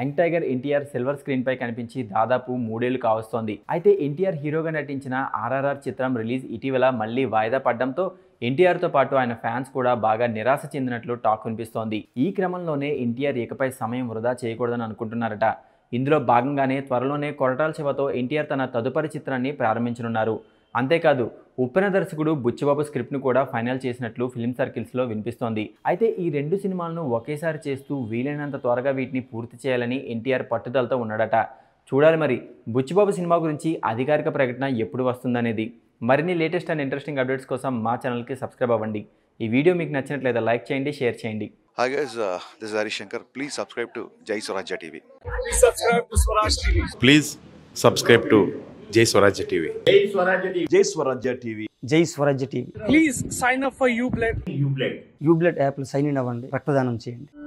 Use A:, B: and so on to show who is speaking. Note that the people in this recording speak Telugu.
A: young tiger NTR silver screen పై కనిపించి దాదాపు మూడేళ్లు కావస్తోంది అయితే ఎన్టీఆర్ హీరోగా నటించిన ఆర్ఆర్ఆర్ చిత్రం రిలీజ్ ఇటీవల మళ్లీ వాయిదా పడడంతో ఎన్టీఆర్తో పాటు ఆయన ఫ్యాన్స్ కూడా బాగా నిరాశ చెందినట్లు టాక్ వినిపిస్తోంది ఈ క్రమంలోనే ఎన్టీఆర్ ఇకపై సమయం వృధా చేయకూడదని అనుకుంటున్నారట ఇందులో భాగంగానే త్వరలోనే కొరటాల శివతో ఎన్టీఆర్ తన తదుపరి చిత్రాన్ని ప్రారంభించనున్నారు అంతేకాదు ఉప్పెన దర్శకుడు బుచ్చిబాబు స్క్రిప్ట్ను కూడా ఫైనల్ చేసినట్లు ఫిలిం సర్కిల్స్లో వినిపిస్తోంది అయితే ఈ రెండు సినిమాలను ఒకేసారి చేస్తూ వీలైనంత త్వరగా వీటిని పూర్తి చేయాలని ఎన్టీఆర్ పట్టుదలతో ఉన్నాడట చూడాలి మరి బుచ్చిబాబు సినిమా గురించి అధికారిక ప్రకటన ఎప్పుడు వస్తుందనేది మరిన్ని లేటెస్ట్ అండ్ ఇంట్రెస్టింగ్ అప్డేట్స్ కోసం మా ఛానల్కి సబ్స్క్రైబ్ అవ్వండి ఈ వీడియో మీకు నచ్చినట్లయితే లైక్ చేయండి షేర్ చేయండి Hi guys,
B: uh, జై
C: స్వరాజ్య టీవీ
D: జై స్వరాజ్య టీవీ జై స్వరాజ్య టీవీ జై Swarajya TV please sign up for you blood you blood
C: you blood app లో సైన్ ఇన్ అవ్వండి రక్తదానం చేయండి